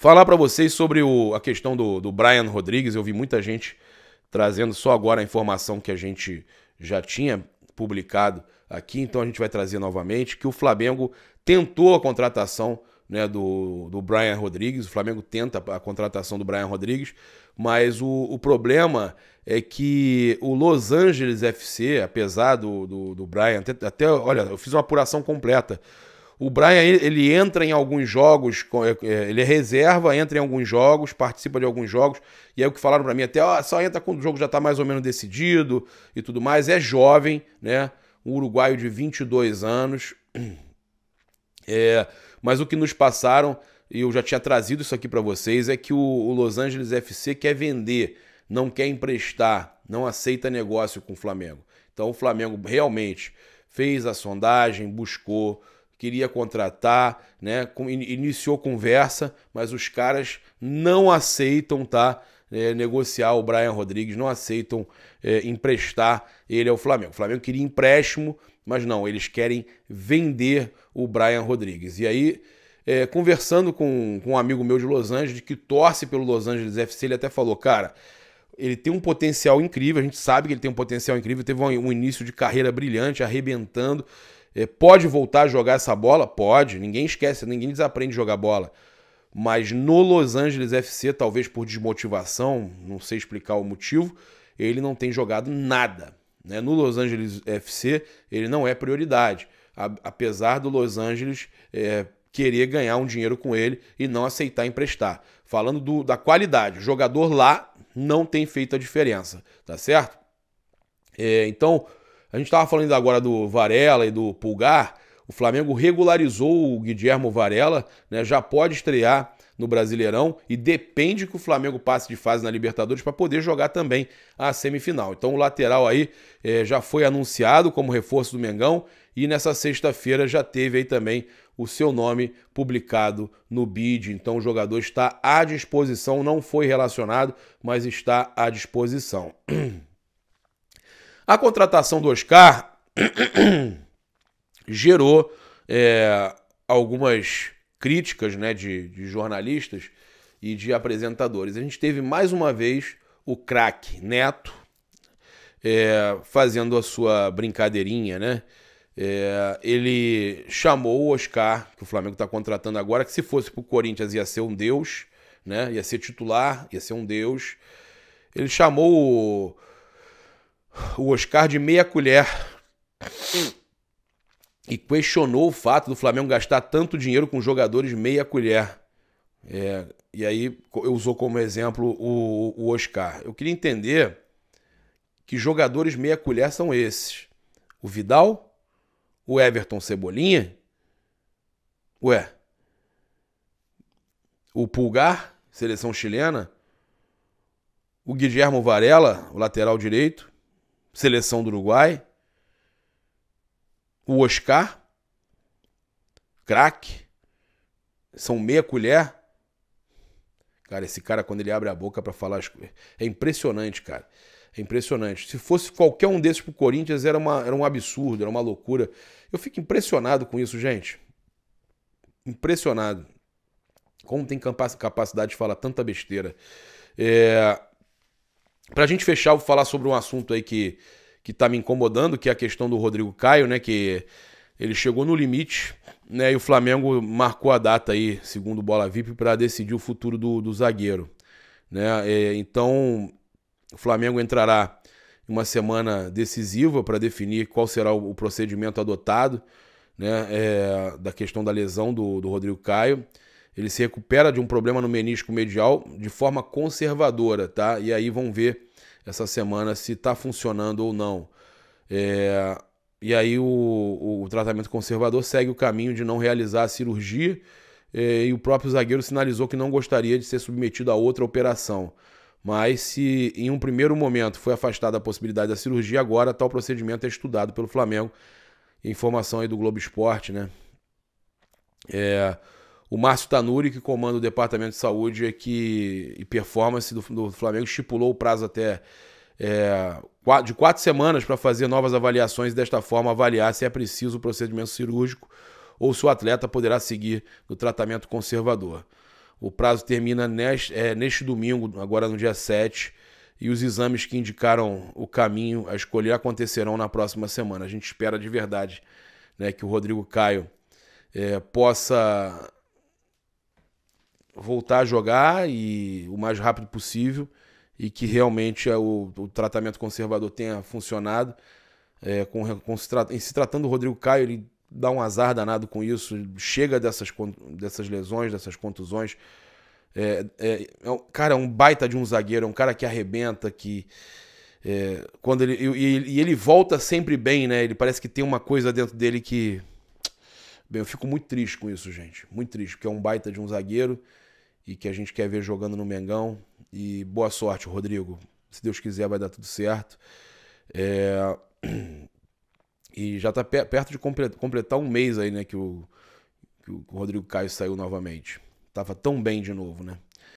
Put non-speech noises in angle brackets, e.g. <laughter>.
Falar para vocês sobre o, a questão do, do Brian Rodrigues, eu vi muita gente trazendo só agora a informação que a gente já tinha publicado aqui, então a gente vai trazer novamente que o Flamengo tentou a contratação né, do, do Brian Rodrigues, o Flamengo tenta a contratação do Brian Rodrigues, mas o, o problema é que o Los Angeles FC, apesar do, do, do Brian, até, até, olha, eu fiz uma apuração completa o Brian ele entra em alguns jogos, é, é, ele é reserva, entra em alguns jogos, participa de alguns jogos. E aí é o que falaram para mim até, ó, só entra quando o jogo já tá mais ou menos decidido e tudo mais. É jovem, né? Um uruguaio de 22 anos. <clears throat> É, mas o que nos passaram, e eu já tinha trazido isso aqui para vocês, é que o, o Los Angeles FC quer vender, não quer emprestar, não aceita negócio com o Flamengo. Então o Flamengo realmente fez a sondagem, buscou queria contratar, né? Iniciou conversa, mas os caras não aceitam, tá? É, negociar o Brian Rodrigues, não aceitam é, emprestar ele ao Flamengo. O Flamengo queria empréstimo, mas não, eles querem vender o Brian Rodrigues. E aí, é, conversando com, com um amigo meu de Los Angeles, que torce pelo Los Angeles FC, ele até falou, cara, ele tem um potencial incrível, a gente sabe que ele tem um potencial incrível, teve um, um início de carreira brilhante, arrebentando, é, pode voltar a jogar essa bola? Pode. Ninguém esquece, ninguém desaprende a jogar bola. Mas no Los Angeles FC, talvez por desmotivação, não sei explicar o motivo, ele não tem jogado nada. Né? No Los Angeles FC, ele não é prioridade. Apesar do Los Angeles é, querer ganhar um dinheiro com ele e não aceitar emprestar. Falando do, da qualidade, o jogador lá não tem feito a diferença, tá certo? É, então, a gente estava falando agora do Varela e do Pulgar. O Flamengo regularizou o Guilhermo Varela, né? já pode estrear no Brasileirão e depende que o Flamengo passe de fase na Libertadores para poder jogar também a semifinal. Então o lateral aí eh, já foi anunciado como reforço do Mengão e nessa sexta-feira já teve aí também o seu nome publicado no BID. Então o jogador está à disposição, não foi relacionado, mas está à disposição. <clears throat> A contratação do Oscar <clears throat> gerou é, algumas críticas né, de, de jornalistas e de apresentadores. A gente teve mais uma vez o craque Neto é, fazendo a sua brincadeirinha, né? É, ele chamou o Oscar, que o Flamengo está contratando agora, que se fosse para o Corinthians ia ser um deus, né? Ia ser titular, ia ser um deus. Ele chamou o Oscar de meia colher e questionou o fato do Flamengo gastar tanto dinheiro com jogadores meia colher. É, e aí usou como exemplo o, o Oscar. Eu queria entender que jogadores meia colher são esses. O Vidal? O Everton Cebolinha? Ué. O Pulgar, seleção chilena? O Guilhermo Varela, o lateral direito? seleção do Uruguai, o Oscar, craque, são meia colher. Cara, esse cara, quando ele abre a boca para falar as coisas. É impressionante, cara. É impressionante. Se fosse qualquer um desses pro Corinthians, era, uma, era um absurdo, era uma loucura. Eu fico impressionado com isso, gente. Impressionado. Como tem capacidade de falar tanta besteira. É... Para a gente fechar, eu vou falar sobre um assunto aí que, que está me incomodando, que é a questão do Rodrigo Caio, né? Que ele chegou no limite, né? E o Flamengo marcou a data aí, segundo Bola VIP, para decidir o futuro do, do zagueiro, né? É, então, o Flamengo entrará em uma semana decisiva para definir qual será o, o procedimento adotado, né? É, da questão da lesão do, do Rodrigo Caio. Ele se recupera de um problema no menisco medial de forma conservadora, tá? E aí vão ver essa semana se está funcionando ou não. É... E aí o, o, tratamento conservador segue o caminho de não realizar a cirurgia é... e o próprio zagueiro sinalizou que não gostaria de ser submetido a outra operação. Mas se em um primeiro momento foi afastada a possibilidade da cirurgia, agora tal procedimento é estudado pelo Flamengo. Informação aí do Globo Esporte, né? É o Márcio Tanuri, que comanda o Departamento de Saúde é que, e Performance do, do Flamengo, estipulou o prazo até é, de quatro semanas para fazer novas avaliações e desta forma avaliar se é preciso o procedimento cirúrgico ou se o atleta poderá seguir no tratamento conservador. O prazo termina neste, é, neste domingo, agora no dia 7, e os exames que indicaram o caminho a escolher acontecerão na próxima semana. A gente espera de verdade né, que o Rodrigo Caio é, possa voltar a jogar e o mais rápido possível e que realmente é o, o tratamento conservador tenha funcionado. É, com, com se trat... em se tratando do Rodrigo Caio, ele dá um azar danado com isso, chega dessas, dessas lesões, dessas contusões. É, é, é cara, é um baita de um zagueiro, é um cara que arrebenta, que. É, quando ele e, e, ele volta sempre bem, né? Ele parece que tem uma coisa dentro dele que. Bem, eu fico muito triste com isso, gente. Muito triste, porque é um baita de um zagueiro e que a gente quer ver jogando no Mengão. E boa sorte, Rodrigo. Se Deus quiser, vai dar tudo certo. É... <clears throat> E já está perto de completar um mês aí, né? Que o, que o Rodrigo Caio saiu novamente. Tava tão bem de novo, né?